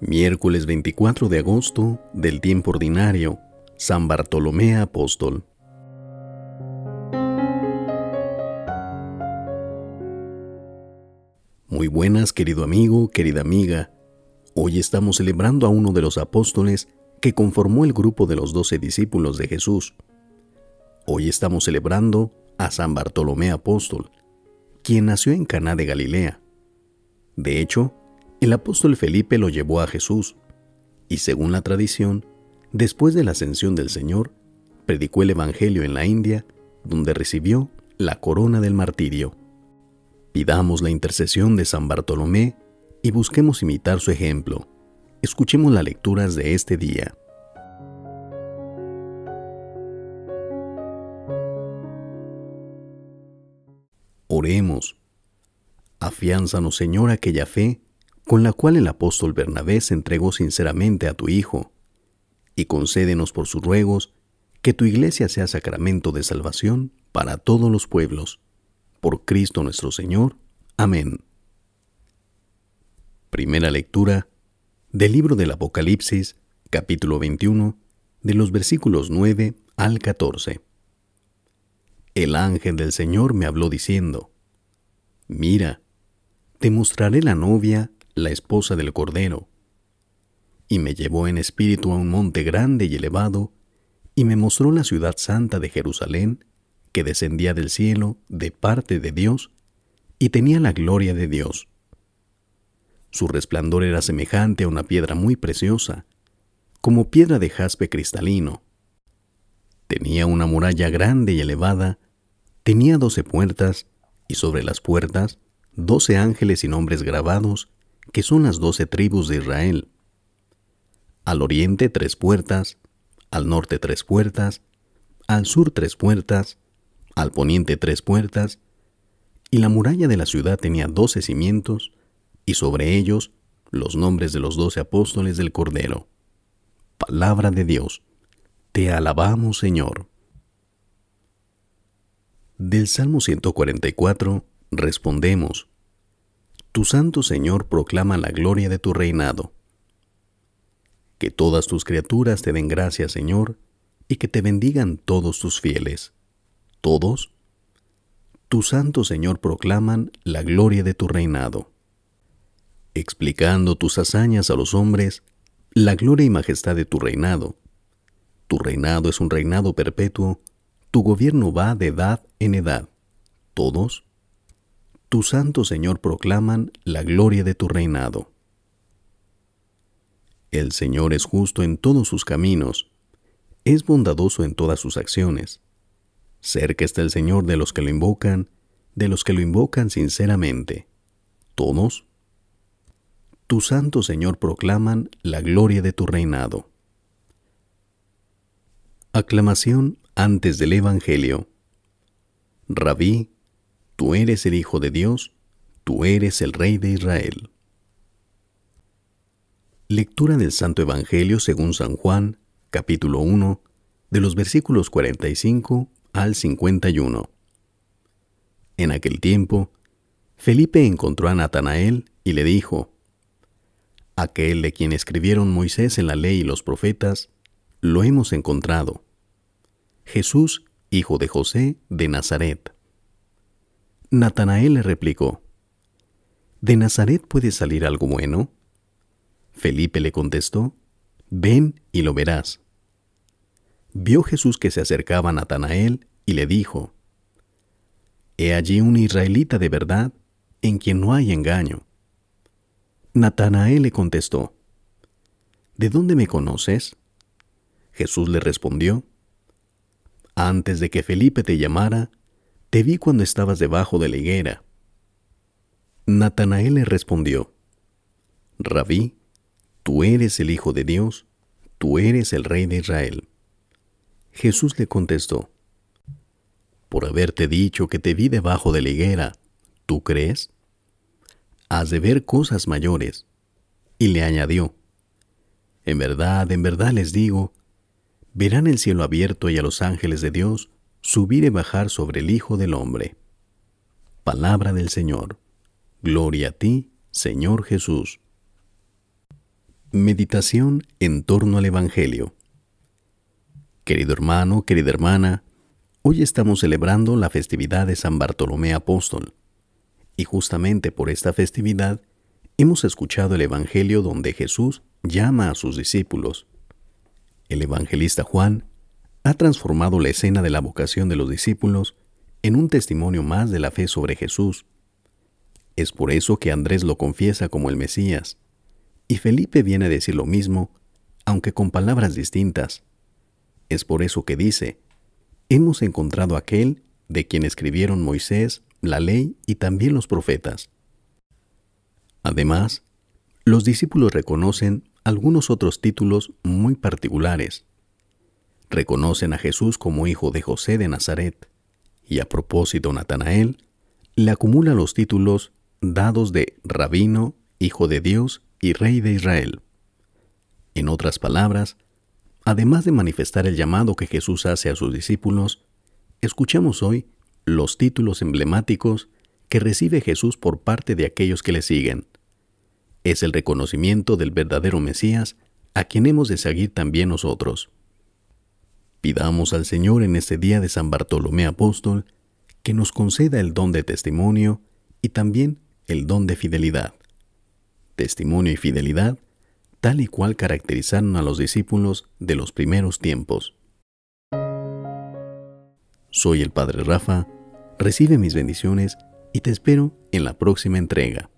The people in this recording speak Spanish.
Miércoles 24 de agosto del tiempo ordinario, San Bartolomé Apóstol. Muy buenas, querido amigo, querida amiga. Hoy estamos celebrando a uno de los apóstoles que conformó el grupo de los doce discípulos de Jesús. Hoy estamos celebrando a San Bartolomé Apóstol, quien nació en Cana de Galilea. De hecho, el apóstol Felipe lo llevó a Jesús y según la tradición, después de la ascensión del Señor, predicó el Evangelio en la India, donde recibió la corona del martirio. Pidamos la intercesión de San Bartolomé y busquemos imitar su ejemplo. Escuchemos las lecturas de este día. Oremos. Afiánzanos, Señor, aquella fe con la cual el apóstol Bernabé se entregó sinceramente a tu Hijo, y concédenos por sus ruegos que tu iglesia sea sacramento de salvación para todos los pueblos. Por Cristo nuestro Señor. Amén. Primera lectura del libro del Apocalipsis, capítulo 21, de los versículos 9 al 14. El ángel del Señor me habló diciendo, Mira, te mostraré la novia, la esposa del Cordero. Y me llevó en espíritu a un monte grande y elevado, y me mostró la ciudad santa de Jerusalén, que descendía del cielo de parte de Dios, y tenía la gloria de Dios. Su resplandor era semejante a una piedra muy preciosa, como piedra de jaspe cristalino. Tenía una muralla grande y elevada, tenía doce puertas, y sobre las puertas doce ángeles y nombres grabados que son las doce tribus de Israel. Al oriente tres puertas, al norte tres puertas, al sur tres puertas, al poniente tres puertas, y la muralla de la ciudad tenía doce cimientos, y sobre ellos los nombres de los doce apóstoles del Cordero. Palabra de Dios. Te alabamos, Señor. Del Salmo 144 respondemos, tu santo Señor proclama la gloria de tu reinado. Que todas tus criaturas te den gracias, Señor, y que te bendigan todos tus fieles. Todos, tu santo Señor proclaman la gloria de tu reinado. Explicando tus hazañas a los hombres, la gloria y majestad de tu reinado. Tu reinado es un reinado perpetuo, tu gobierno va de edad en edad. Todos, tu santo Señor proclaman la gloria de tu reinado. El Señor es justo en todos sus caminos, es bondadoso en todas sus acciones. Cerca está el Señor de los que lo invocan, de los que lo invocan sinceramente. ¿Todos? Tu santo Señor proclaman la gloria de tu reinado. Aclamación antes del Evangelio. Rabí, Tú eres el Hijo de Dios, tú eres el Rey de Israel. Lectura del Santo Evangelio según San Juan, capítulo 1, de los versículos 45 al 51. En aquel tiempo, Felipe encontró a Natanael y le dijo, Aquel de quien escribieron Moisés en la ley y los profetas, lo hemos encontrado. Jesús, hijo de José de Nazaret. Natanael le replicó, ¿De Nazaret puede salir algo bueno? Felipe le contestó, Ven y lo verás. Vio Jesús que se acercaba a Natanael y le dijo, He allí un israelita de verdad en quien no hay engaño. Natanael le contestó, ¿De dónde me conoces? Jesús le respondió, Antes de que Felipe te llamara, te vi cuando estabas debajo de la higuera. Natanael le respondió, Rabí, tú eres el Hijo de Dios, tú eres el Rey de Israel. Jesús le contestó, Por haberte dicho que te vi debajo de la higuera, ¿tú crees? Has de ver cosas mayores. Y le añadió, En verdad, en verdad les digo, verán el cielo abierto y a los ángeles de Dios subir y bajar sobre el Hijo del Hombre. Palabra del Señor. Gloria a ti, Señor Jesús. Meditación en torno al Evangelio. Querido hermano, querida hermana, hoy estamos celebrando la festividad de San Bartolomé Apóstol. Y justamente por esta festividad hemos escuchado el Evangelio donde Jesús llama a sus discípulos. El evangelista Juan ha transformado la escena de la vocación de los discípulos en un testimonio más de la fe sobre Jesús. Es por eso que Andrés lo confiesa como el Mesías, y Felipe viene a decir lo mismo, aunque con palabras distintas. Es por eso que dice, hemos encontrado aquel de quien escribieron Moisés, la ley y también los profetas. Además, los discípulos reconocen algunos otros títulos muy particulares, reconocen a Jesús como hijo de José de Nazaret, y a propósito Natanael le acumula los títulos dados de rabino, hijo de Dios y rey de Israel. En otras palabras, además de manifestar el llamado que Jesús hace a sus discípulos, escuchamos hoy los títulos emblemáticos que recibe Jesús por parte de aquellos que le siguen. Es el reconocimiento del verdadero Mesías a quien hemos de seguir también nosotros. Pidamos al Señor en este día de San Bartolomé Apóstol que nos conceda el don de testimonio y también el don de fidelidad. Testimonio y fidelidad, tal y cual caracterizaron a los discípulos de los primeros tiempos. Soy el Padre Rafa, recibe mis bendiciones y te espero en la próxima entrega.